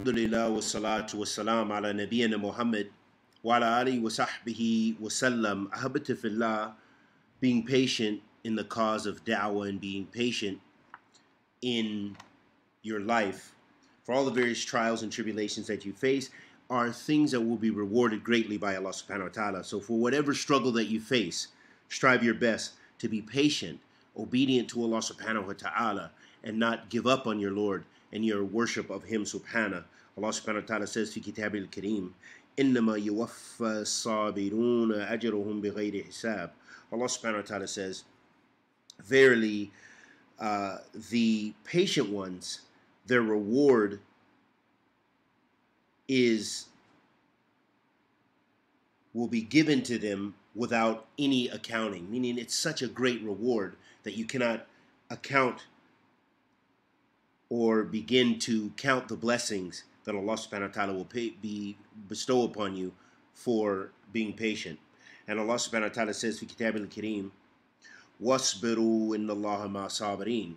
Alhamdulillah wa salatu wa salam ala nabiyyina Muhammad wa ala alihi wa sahbihi wa being patient in the cause of da'wah and being patient in your life for all the various trials and tribulations that you face are things that will be rewarded greatly by Allah subhanahu wa ta'ala. So for whatever struggle that you face, strive your best to be patient, obedient to Allah subhanahu wa ta'ala, and not give up on your Lord and your worship of Him subhanahu. Allah subhanahu wa ta'ala says في كتاب الكريم إنما يوفى الصابرون أجرهم بغير hisab." Allah subhanahu wa ta'ala says Verily uh, the patient ones their reward is will be given to them without any accounting meaning it's such a great reward that you cannot account or begin to count the blessings that Allah subhanahu wa ta'ala will pay, be, bestow upon you for being patient. And Allah subhanahu wa ta'ala says in Kitab al-Kareem, وَاصْبِرُوا إِنَّ اللَّهَ مَا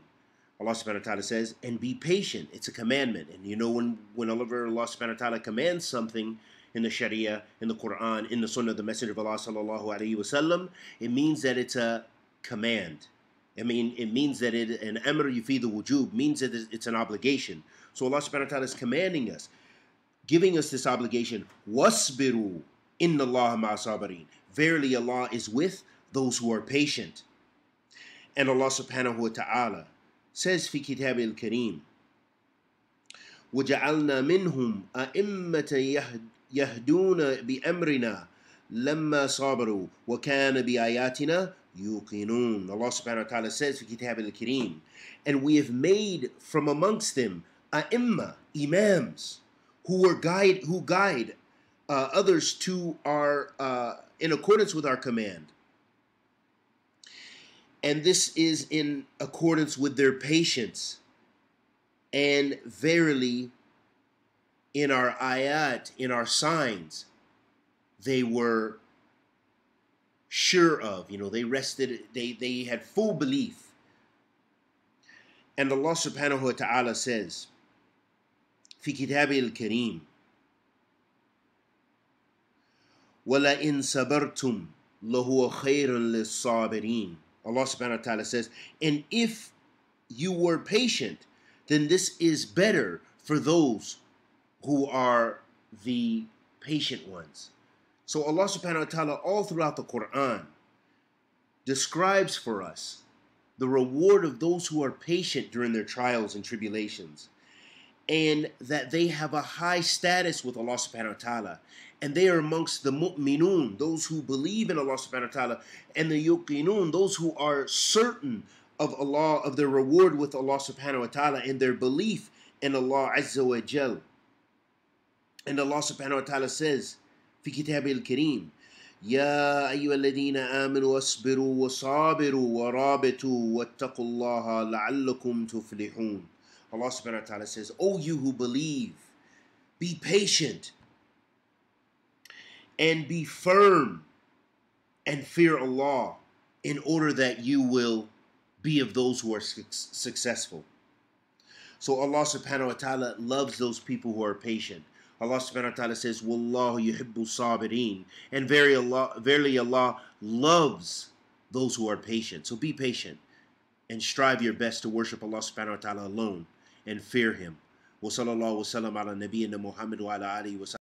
Allah subhanahu wa ta'ala says, and be patient. It's a commandment. And you know when, when Allah subhanahu wa ta'ala commands something in the Sharia, in the Quran, in the Sunnah, the Messenger of Allah sallallahu alayhi wa sallam, it means that it's a command. I mean, it means that it an emir yufidu wujub means that it's an obligation. So Allah subhanahu wa ta'ala is commanding us, giving us this obligation. Wasbiru inna the ma'asabarin. Verily Allah is with those who are patient. And Allah subhanahu wa ta'ala says fi kitab al-kareem, وَجَعَلْنَا مِنْهُمْ أَئِمَّةً يَهْدُونَ بِأَمْرِنَا لَمَّا صَابَرُوا وَكَانَ بِآيَاتِنَا yuqinun. Allah subhanahu wa ta'ala says في كتاب الكريم And we have made from amongst them a'imma, imams, who were guide, who guide uh, others to our, uh, in accordance with our command. And this is in accordance with their patience. And verily, in our ayat, in our signs, they were sure of. You know, they rested, they, they had full belief. And Allah subhanahu wa ta'ala says, في كتاب الكريم وَلَئِن صَبَرْتُمْ لَهُوَ خَيْرٌ لِلصَّابِرِينَ Allah subhanahu wa ta'ala says, and if you were patient, then this is better for those who are the patient ones. So Allah subhanahu wa ta'ala all throughout the Quran describes for us the reward of those who are patient during their trials and tribulations and that they have a high status with Allah subhanahu wa ta'ala and they are amongst the mu'minun those who believe in Allah subhanahu wa ta'ala and the yuqinun those who are certain of Allah of their reward with Allah subhanahu wa ta'ala and their belief in Allah azza wa jal and Allah subhanahu wa ta'ala says في كتاب الكريم يا أيها الذين آمنوا واصبروا وصابروا ورابطوا واتقوا الله لعلكم تفلحون Allah subhanahu wa ta'ala says, O oh, you who believe, be patient and be firm and fear Allah in order that you will be of those who are su successful. So Allah subhanahu wa ta'ala loves those people who are patient. Allah subhanahu wa ta'ala says, Wallahu yuhibbu sabirin. And verily Allah, verily Allah loves those who are patient. So be patient and strive your best to worship Allah subhanahu wa ta'ala alone and fear Him. وصلى الله وسلم على wa محمد وعلى آله وسلم